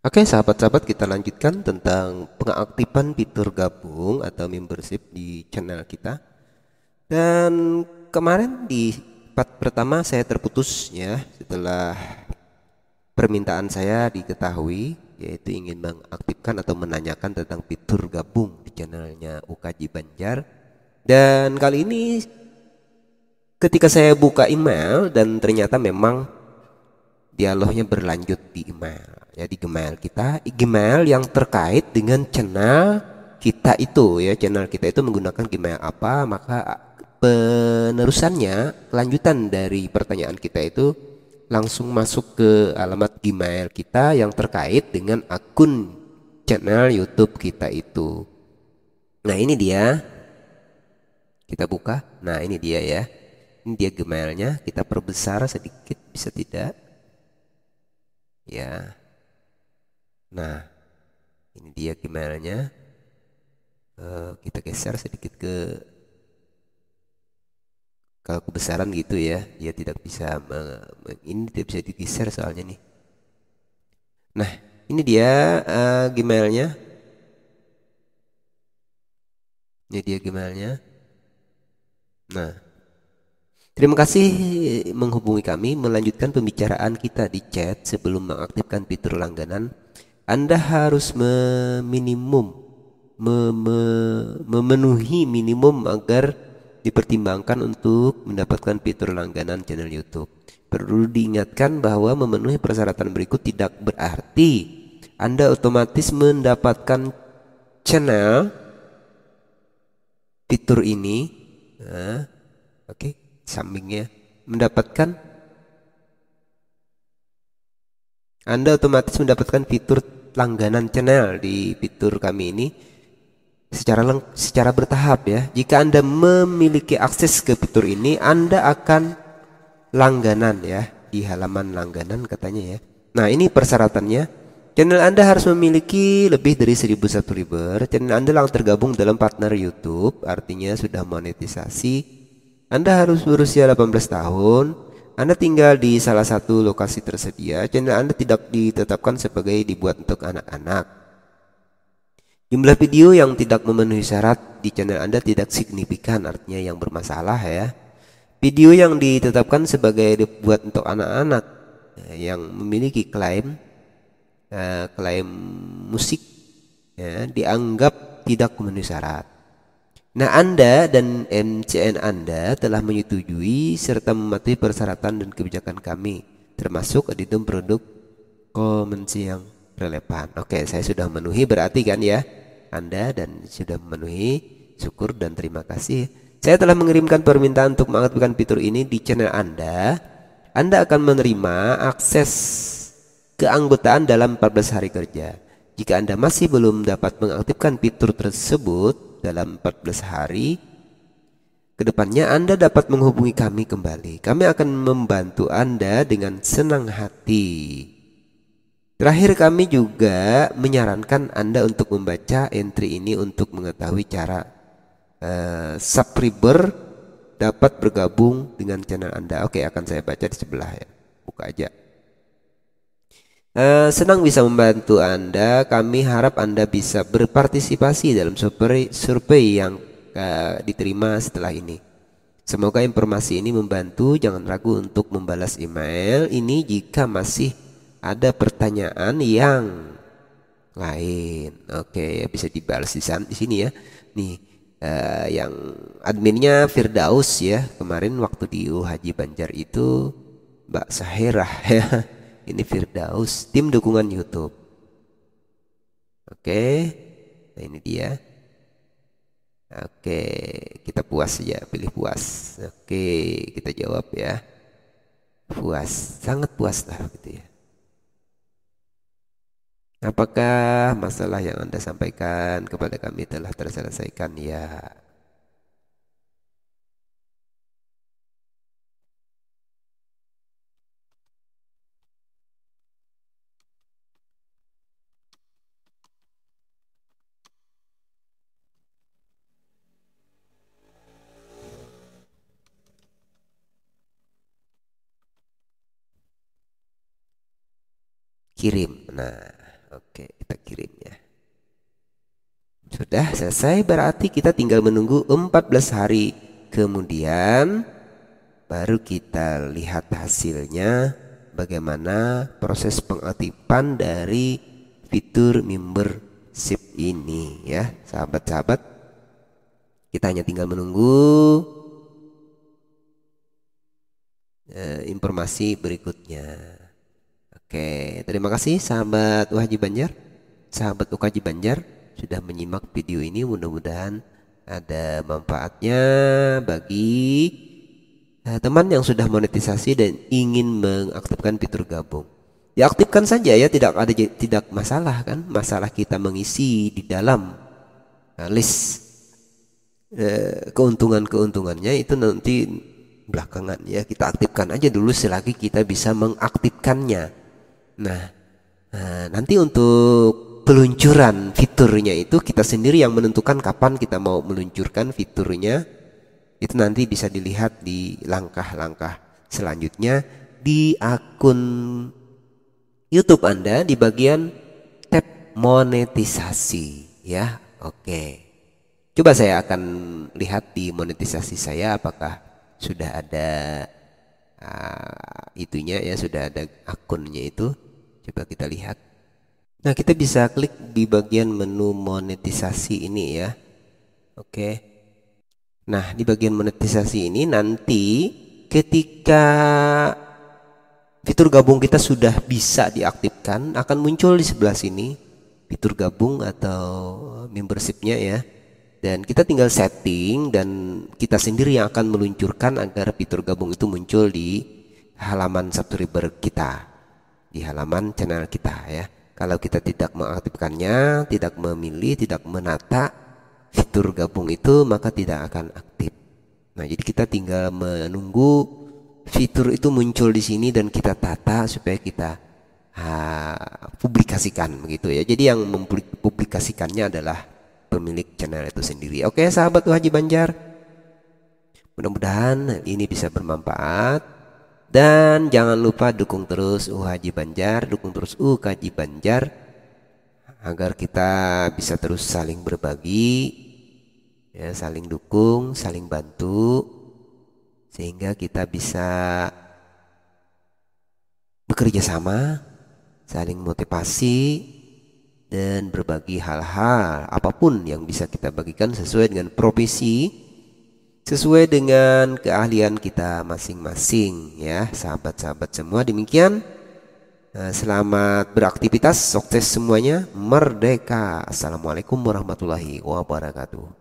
Oke sahabat-sahabat kita lanjutkan tentang pengaktifan fitur gabung atau membership di channel kita Dan kemarin di part pertama saya terputus ya setelah permintaan saya diketahui Yaitu ingin mengaktifkan atau menanyakan tentang fitur gabung di channelnya UKJ Banjar Dan kali ini ketika saya buka email dan ternyata memang dialognya berlanjut di email ya di Gmail kita Gmail yang terkait dengan channel kita itu ya channel kita itu menggunakan Gmail apa maka penerusannya kelanjutan dari pertanyaan kita itu langsung masuk ke alamat Gmail kita yang terkait dengan akun channel YouTube kita itu nah ini dia kita buka nah ini dia ya ini dia Gmailnya kita perbesar sedikit bisa tidak ya nah ini dia gimana nya eh, kita geser sedikit ke kalau kebesaran gitu ya dia tidak bisa ini tidak bisa digeser soalnya nih nah ini dia uh, eh, gmailnya ini dia gmailnya nah Terima kasih menghubungi kami melanjutkan pembicaraan kita di chat sebelum mengaktifkan fitur langganan. Anda harus meminimum memenuhi minimum agar dipertimbangkan untuk mendapatkan fitur langganan channel YouTube. Perlu diingatkan bahwa memenuhi persyaratan berikut tidak berarti Anda otomatis mendapatkan channel fitur ini. Nah, Oke. Okay sampingnya mendapatkan Anda otomatis mendapatkan fitur langganan channel di fitur kami ini secara leng secara bertahap ya. Jika Anda memiliki akses ke fitur ini, Anda akan langganan ya di halaman langganan katanya ya. Nah, ini persyaratannya. Channel Anda harus memiliki lebih dari 1000 subscriber. Channel Anda langsung tergabung dalam partner YouTube, artinya sudah monetisasi anda harus berusia 18 tahun, Anda tinggal di salah satu lokasi tersedia, channel Anda tidak ditetapkan sebagai dibuat untuk anak-anak. Jumlah video yang tidak memenuhi syarat di channel Anda tidak signifikan, artinya yang bermasalah ya. Video yang ditetapkan sebagai dibuat untuk anak-anak eh, yang memiliki klaim eh, klaim musik ya, dianggap tidak memenuhi syarat. Nah, Anda dan MCN Anda telah menyetujui serta mematuhi persyaratan dan kebijakan kami, termasuk editum produk komensi yang relevan. Oke, saya sudah memenuhi berarti kan ya? Anda dan sudah memenuhi, syukur dan terima kasih. Saya telah mengirimkan permintaan untuk mengaktifkan fitur ini di channel Anda. Anda akan menerima akses keanggotaan dalam 14 hari kerja. Jika Anda masih belum dapat mengaktifkan fitur tersebut, dalam 14 hari Kedepannya Anda dapat menghubungi kami kembali Kami akan membantu Anda dengan senang hati Terakhir kami juga menyarankan Anda untuk membaca entry ini untuk mengetahui cara uh, subscriber dapat bergabung dengan channel Anda Oke akan saya baca di sebelah ya Buka aja Eh, senang bisa membantu Anda. Kami harap Anda bisa berpartisipasi dalam survei, survei yang uh, diterima setelah ini. Semoga informasi ini membantu. Jangan ragu untuk membalas email ini jika masih ada pertanyaan yang lain. Oke, okay, bisa dibalas di, sini ya. Nih, uh, yang adminnya Firdaus ya. Kemarin waktu di UHJ Banjar itu Mbak Sahirah ya ini Firdaus tim dukungan YouTube oke nah, ini dia oke kita puas ya pilih puas oke kita jawab ya puas sangat puas lah gitu ya Apakah masalah yang Anda sampaikan kepada kami telah terselesaikan? Ya, kirim. Nah, oke, okay, kita kirim ya. Sudah selesai berarti kita tinggal menunggu 14 hari kemudian baru kita lihat hasilnya bagaimana proses pengaktifan dari fitur membership ini ya, sahabat-sahabat. Kita hanya tinggal menunggu eh, informasi berikutnya. Oke, terima kasih sahabat Wahji Banjar, sahabat Ukaji Banjar sudah menyimak video ini. Mudah-mudahan ada manfaatnya bagi nah, teman yang sudah monetisasi dan ingin mengaktifkan fitur gabung. Diaktifkan saja ya, tidak ada tidak masalah kan? Masalah kita mengisi di dalam eh, list eh, keuntungan-keuntungannya itu nanti belakangan ya kita aktifkan aja dulu selagi kita bisa mengaktifkannya Nah, eh, nanti untuk peluncuran fiturnya itu kita sendiri yang menentukan kapan kita mau meluncurkan fiturnya. Itu nanti bisa dilihat di langkah-langkah selanjutnya di akun YouTube Anda di bagian tab monetisasi ya. Oke. Coba saya akan lihat di monetisasi saya apakah sudah ada uh, itunya ya sudah ada akunnya itu. Coba kita lihat. Nah, kita bisa klik di bagian menu monetisasi ini ya. Oke. Nah, di bagian monetisasi ini nanti ketika fitur gabung kita sudah bisa diaktifkan akan muncul di sebelah sini fitur gabung atau membershipnya ya dan kita tinggal setting dan kita sendiri yang akan meluncurkan agar fitur gabung itu muncul di halaman subscriber kita di halaman channel kita ya. Kalau kita tidak mengaktifkannya, tidak memilih, tidak menata fitur gabung itu maka tidak akan aktif. Nah, jadi kita tinggal menunggu fitur itu muncul di sini dan kita tata supaya kita ha, publikasikan begitu ya. Jadi yang mempublikasikannya adalah pemilik channel itu sendiri. Oke, sahabat Haji Banjar. Mudah-mudahan ini bisa bermanfaat dan jangan lupa dukung terus UHJ Banjar, dukung terus UKJ Banjar agar kita bisa terus saling berbagi, ya, saling dukung, saling bantu sehingga kita bisa bekerja sama, saling motivasi dan berbagi hal-hal apapun yang bisa kita bagikan sesuai dengan profesi sesuai dengan keahlian kita masing-masing ya sahabat-sahabat semua demikian eh, selamat beraktivitas sukses semuanya merdeka assalamualaikum warahmatullahi wabarakatuh